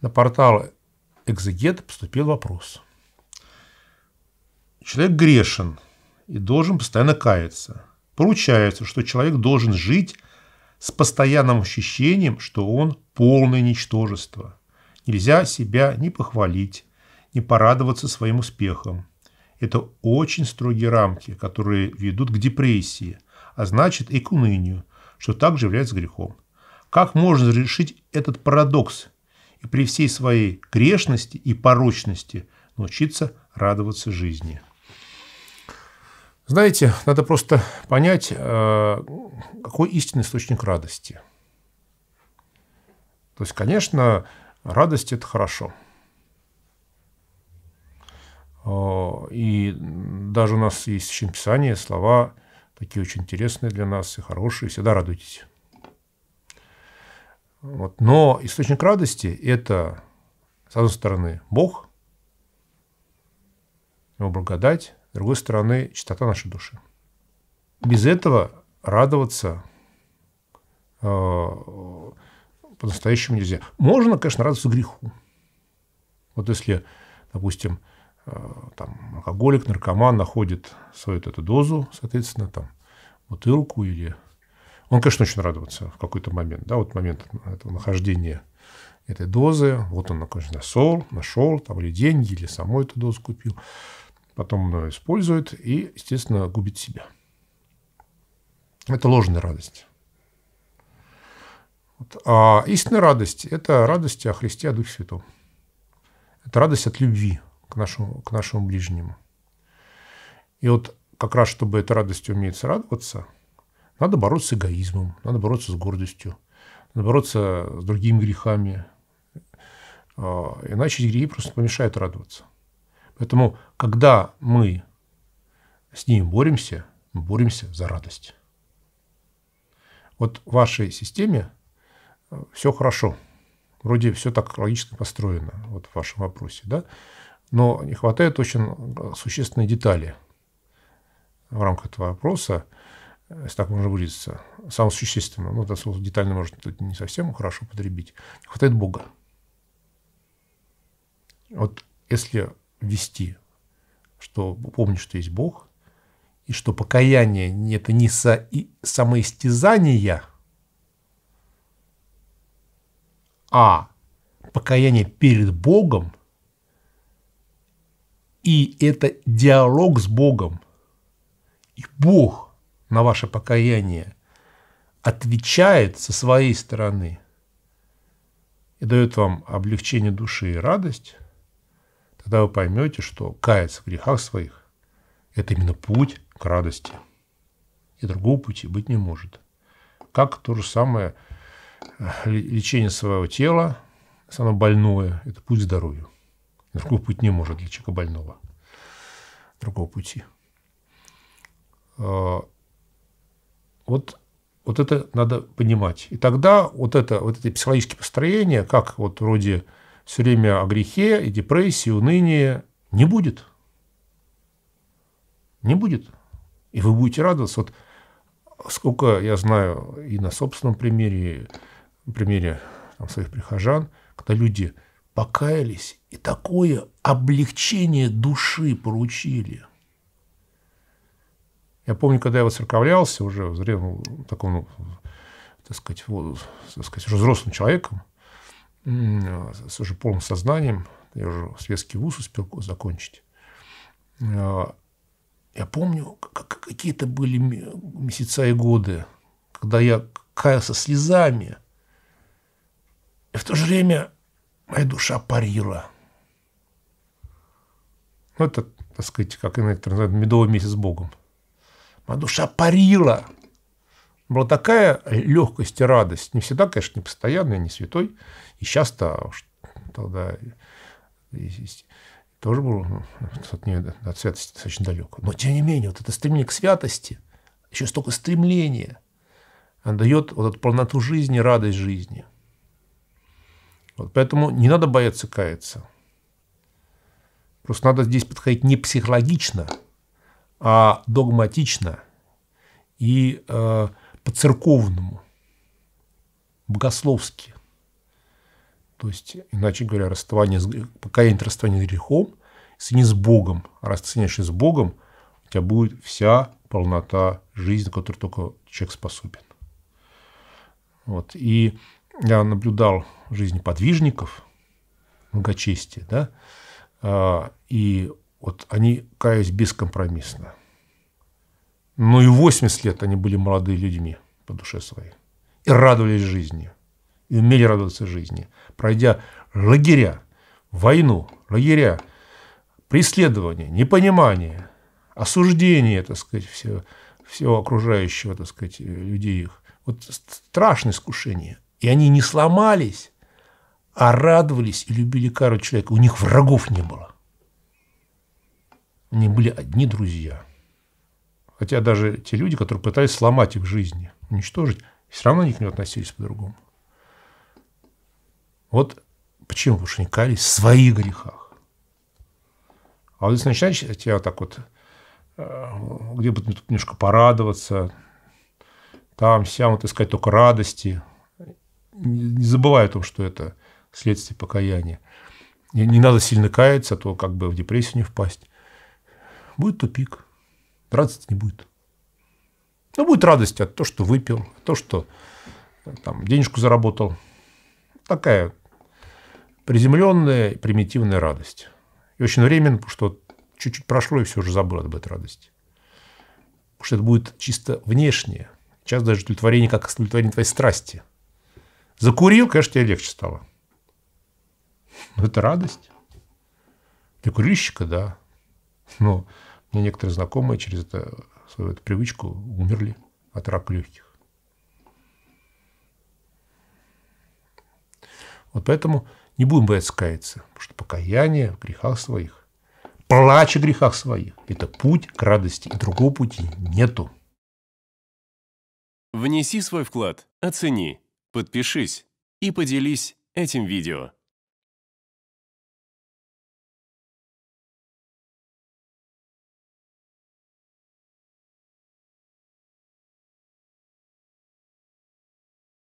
На портал «Экзегет» поступил вопрос. Человек грешен и должен постоянно каяться. Получается, что человек должен жить с постоянным ощущением, что он полное ничтожество. Нельзя себя не похвалить, не порадоваться своим успехом. Это очень строгие рамки, которые ведут к депрессии, а значит и к унынию, что также является грехом. Как можно разрешить этот парадокс и при всей своей грешности и порочности научиться радоваться жизни. Знаете, надо просто понять, э, какой истинный источник радости. То есть, конечно, радость – это хорошо. Э, и даже у нас есть в Писании слова такие очень интересные для нас и хорошие. Всегда радуйтесь. Вот. Но источник радости – это, с одной стороны, Бог, Его благодать, с другой стороны, чистота нашей души. Без этого радоваться э, по-настоящему нельзя. Можно, конечно, радоваться греху. Вот если, допустим, э, там, алкоголик, наркоман находит свою эту дозу, соответственно, там, бутылку или он, конечно, очень радуется в какой-то момент, да, вот момент этого нахождения этой дозы. Вот он, конечно, нашел, нашел, там, или деньги, или саму эту дозу купил. Потом он ее использует и, естественно, губит себя. Это ложная радость. А истинная радость – это радость о Христе, о Духе Святом. Это радость от любви к нашему, к нашему ближнему. И вот как раз, чтобы этой радостью уметь радоваться – надо бороться с эгоизмом, надо бороться с гордостью, надо бороться с другими грехами. А, иначе эти грехи просто помешают радоваться. Поэтому, когда мы с ними боремся, мы боремся за радость. Вот в вашей системе э, все хорошо. Вроде все так логически построено вот в вашем вопросе. Да? Но не хватает очень э, существенной детали в рамках этого вопроса если так можно выразиться, самым существенным, ну, это слово детально может не совсем хорошо потребить, не хватает Бога. Вот если вести, что помнишь, что есть Бог, и что покаяние – это не со, и самоистязание, а покаяние перед Богом, и это диалог с Богом. И Бог – на ваше покаяние, отвечает со своей стороны и дает вам облегчение души и радость, тогда вы поймете, что каяться в грехах своих – это именно путь к радости. И другого пути быть не может. Как то же самое э, лечение своего тела, если оно больное, это путь к здоровью. Другого пути не может для человека больного. Другого пути. Э, вот, вот это надо понимать. И тогда вот это, вот эти психологические построения, как вот вроде все время о грехе и депрессии, уныния, не будет. Не будет. И вы будете радоваться. Вот сколько я знаю и на собственном примере, примере там, своих прихожан, когда люди покаялись и такое облегчение души поручили. Я помню, когда я воцерковлялся уже в зрелом ну, таком, ну, так сказать, вот, так сказать, уже взрослым человеком, с уже полным сознанием, я уже светский вуз успел закончить. А, я помню, какие-то были месяца и годы, когда я каялся слезами, и в то же время моя душа парила. Ну, это, так сказать, как иногда называют, медовый месяц с Богом. Моя душа парила. Была такая легкость и радость. Не всегда, конечно, не постоянная, не святой. И часто тогда тоже был ну, от, нее, от святости достаточно далеко. Но, тем не менее, вот это стремление к святости, еще столько стремления, она дает вот эту полноту жизни, радость жизни. Вот поэтому не надо бояться каяться. Просто надо здесь подходить не психологично, а догматично и э, по-церковному, богословски. То есть, иначе говоря, расставание, покаяние – это расставание с грехом, если не с Богом, а раз ты с Богом, у тебя будет вся полнота жизни, на которую только человек способен. Вот. И я наблюдал жизнь подвижников, многочестие, да, а, и вот они, каялись бескомпромиссно. Но ну и 80 лет они были молодые людьми по душе своей. И радовались жизни. И умели радоваться жизни. Пройдя лагеря, войну, лагеря, преследование, непонимание, осуждение, так сказать, все, всего окружающего, так сказать, людей их. Вот страшное искушение. И они не сломались, а радовались и любили каждого человека. У них врагов не было. Они были одни друзья. Хотя даже те люди, которые пытались сломать их жизни, уничтожить, все равно они к ним относились по-другому. Вот почему, потому что они каялись в своих грехах. А вот если начинаешь тебя так вот, э, где бы тут немножко порадоваться, там, сям, вот искать только радости, не забывай о том, что это следствие покаяния. И не надо сильно каяться, а то как бы в депрессию не впасть будет тупик. Радости не будет. Но ну, будет радость от того, что выпил, от того, что э, там, денежку заработал. Такая приземленная, примитивная радость. И очень временно, потому что чуть-чуть прошло, и все уже забыл об этой радости. Потому что это будет чисто внешнее. Сейчас даже удовлетворение, как удовлетворение твоей страсти. Закурил, конечно, тебе легче стало. Но это радость. Для курильщика, да. Но меня некоторые знакомые через это, свою эту привычку умерли от рака легких. Вот поэтому не будем бояться каяться, потому что покаяние в грехах своих, плач о грехах своих – это путь к радости, и другого пути нету. Внеси свой вклад, оцени, подпишись и поделись этим видео.